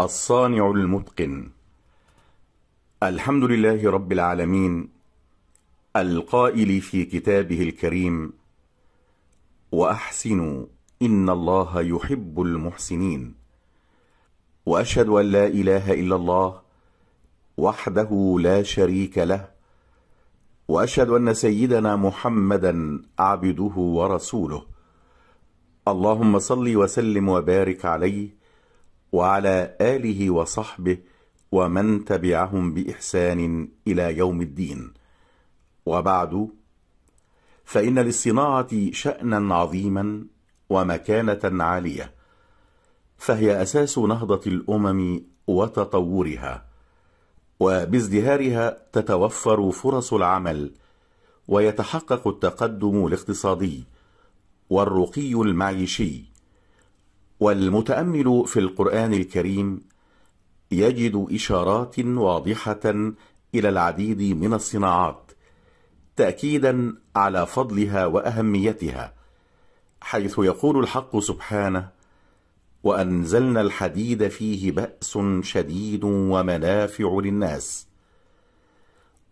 الصانع المتقن الحمد لله رب العالمين القائل في كتابه الكريم وأحسنوا إن الله يحب المحسنين وأشهد أن لا إله إلا الله وحده لا شريك له وأشهد أن سيدنا محمدا عبده ورسوله اللهم صل وسلم وبارك عليه وعلى آله وصحبه ومن تبعهم بإحسان إلى يوم الدين وبعد فإن للصناعة شأنا عظيما ومكانة عالية فهي أساس نهضة الأمم وتطورها وبازدهارها تتوفر فرص العمل ويتحقق التقدم الاقتصادي والرقي المعيشي والمتأمل في القرآن الكريم يجد إشارات واضحة إلى العديد من الصناعات تأكيدا على فضلها وأهميتها حيث يقول الحق سبحانه وأنزلنا الحديد فيه بأس شديد ومنافع للناس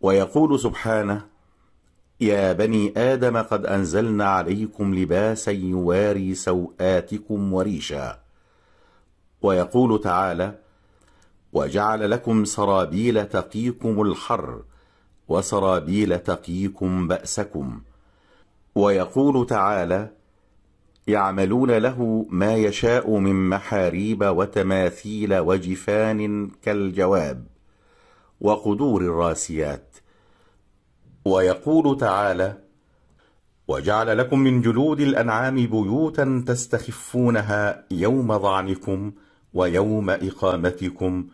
ويقول سبحانه يا بني آدم قد أنزلنا عليكم لباسا يواري سوآتكم وريشا ويقول تعالى وجعل لكم سرابيل تقيكم الحر وسرابيل تقيكم بأسكم ويقول تعالى يعملون له ما يشاء من محاريب وتماثيل وجفان كالجواب وقدور الراسيات ويقول تعالى وجعل لكم من جلود الأنعام بيوتا تستخفونها يوم ضعنكم ويوم إقامتكم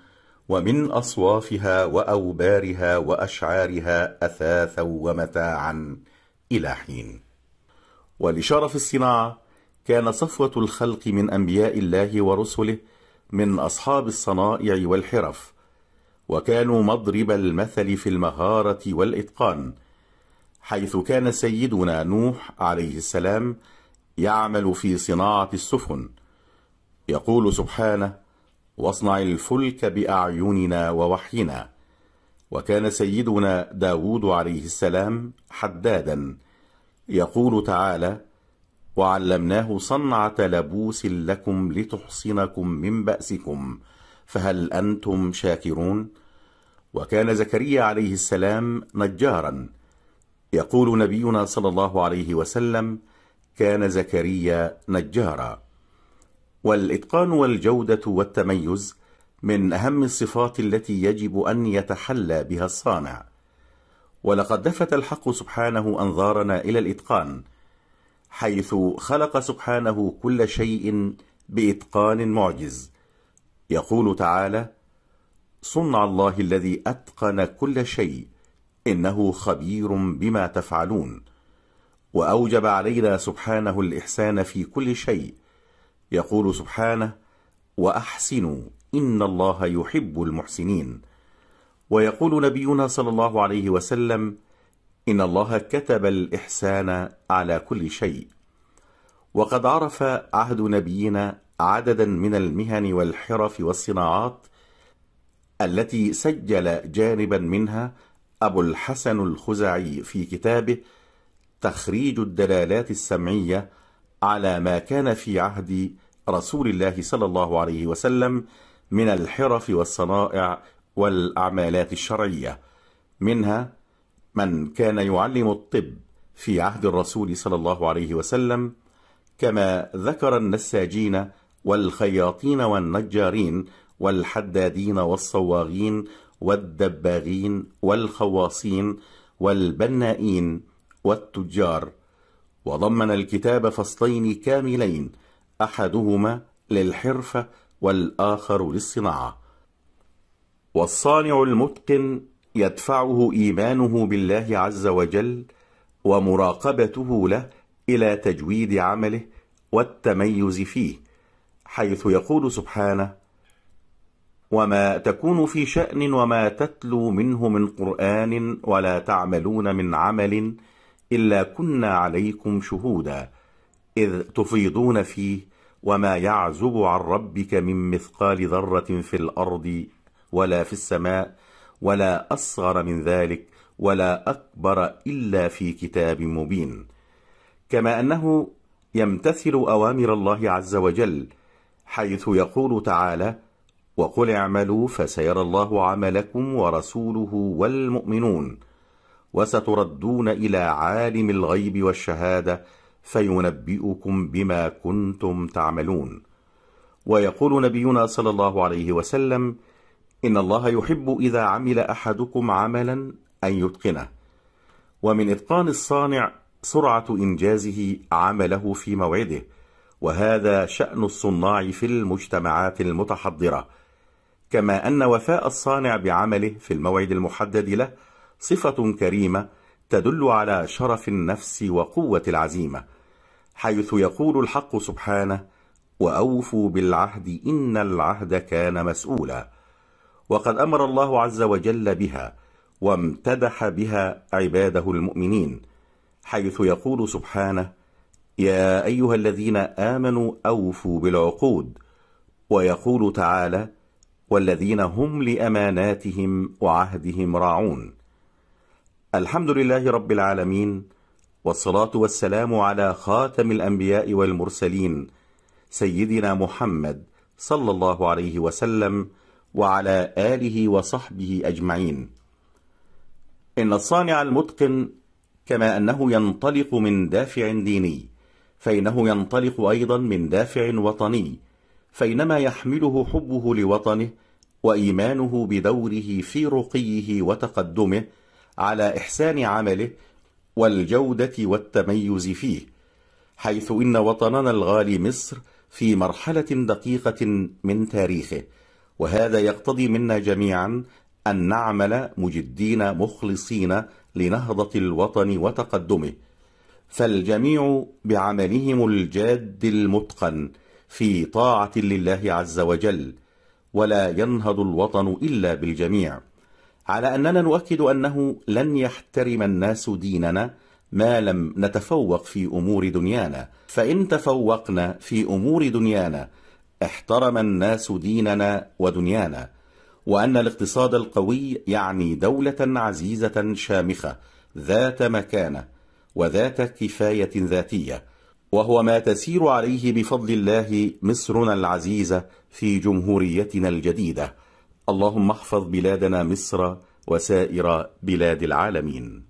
ومن أصوافها وأوبارها وأشعارها أثاثا ومتاعا إلى حين ولشرف الصناعة كان صفوة الخلق من أنبياء الله ورسله من أصحاب الصنائع والحرف وكانوا مضرب المثل في المهارة والإتقان حيث كان سيدنا نوح عليه السلام يعمل في صناعة السفن يقول سبحانه واصنع الفلك بأعيننا ووحينا وكان سيدنا داود عليه السلام حدادا يقول تعالى وعلمناه صنعة لبوس لكم لتحصنكم من بأسكم فهل أنتم شاكرون؟ وكان زكريا عليه السلام نجارا يقول نبينا صلى الله عليه وسلم كان زكريا نجارا والإتقان والجودة والتميز من أهم الصفات التي يجب أن يتحلى بها الصانع ولقد لفت الحق سبحانه أنظارنا إلى الإتقان حيث خلق سبحانه كل شيء بإتقان معجز يقول تعالى صنع الله الذي أتقن كل شيء إنه خبير بما تفعلون وأوجب علينا سبحانه الإحسان في كل شيء يقول سبحانه وأحسنوا إن الله يحب المحسنين ويقول نبينا صلى الله عليه وسلم إن الله كتب الإحسان على كل شيء وقد عرف عهد نبينا عددا من المهن والحرف والصناعات التي سجل جانبا منها أبو الحسن الخزعي في كتابه تخريج الدلالات السمعية على ما كان في عهد رسول الله صلى الله عليه وسلم من الحرف والصنائع والأعمالات الشرعية منها من كان يعلم الطب في عهد الرسول صلى الله عليه وسلم كما ذكر النساجين والخياطين والنجارين والحدادين والصواغين والدباغين والخواصين والبنائين والتجار وضمن الكتاب فصلين كاملين احدهما للحرفه والاخر للصناعه والصانع المتقن يدفعه ايمانه بالله عز وجل ومراقبته له الى تجويد عمله والتميز فيه حيث يقول سبحانه وما تكون في شأن وما تتلو منه من قرآن ولا تعملون من عمل إلا كنا عليكم شهودا إذ تفيضون فيه وما يعزب عن ربك من مثقال ذرة في الأرض ولا في السماء ولا أصغر من ذلك ولا أكبر إلا في كتاب مبين كما أنه يمتثل أوامر الله عز وجل حيث يقول تعالى وقل اعملوا فسيرى الله عملكم ورسوله والمؤمنون وستردون إلى عالم الغيب والشهادة فينبئكم بما كنتم تعملون ويقول نبينا صلى الله عليه وسلم إن الله يحب إذا عمل أحدكم عملا أن يتقنه ومن إتقان الصانع سرعة إنجازه عمله في موعده وهذا شأن الصناع في المجتمعات المتحضرة كما أن وفاء الصانع بعمله في الموعد المحدد له صفة كريمة تدل على شرف النفس وقوة العزيمة حيث يقول الحق سبحانه وأوفوا بالعهد إن العهد كان مسؤولا وقد أمر الله عز وجل بها وامتدح بها عباده المؤمنين حيث يقول سبحانه يا أيها الذين آمنوا أوفوا بالعقود ويقول تعالى والذين هم لأماناتهم وعهدهم راعون الحمد لله رب العالمين والصلاة والسلام على خاتم الأنبياء والمرسلين سيدنا محمد صلى الله عليه وسلم وعلى آله وصحبه أجمعين إن الصانع المتقن كما أنه ينطلق من دافع ديني فإنه ينطلق أيضا من دافع وطني فإنما يحمله حبه لوطنه وإيمانه بدوره في رقيه وتقدمه على إحسان عمله والجودة والتميز فيه حيث إن وطننا الغالي مصر في مرحلة دقيقة من تاريخه وهذا يقتضي منا جميعا أن نعمل مجدين مخلصين لنهضة الوطن وتقدمه فالجميع بعملهم الجاد المتقن في طاعة لله عز وجل ولا ينهض الوطن إلا بالجميع على أننا نؤكد أنه لن يحترم الناس ديننا ما لم نتفوق في أمور دنيانا فإن تفوقنا في أمور دنيانا احترم الناس ديننا ودنيانا وأن الاقتصاد القوي يعني دولة عزيزة شامخة ذات مكانه وذات كفاية ذاتية وهو ما تسير عليه بفضل الله مصرنا العزيزة في جمهوريتنا الجديدة اللهم احفظ بلادنا مصر وسائر بلاد العالمين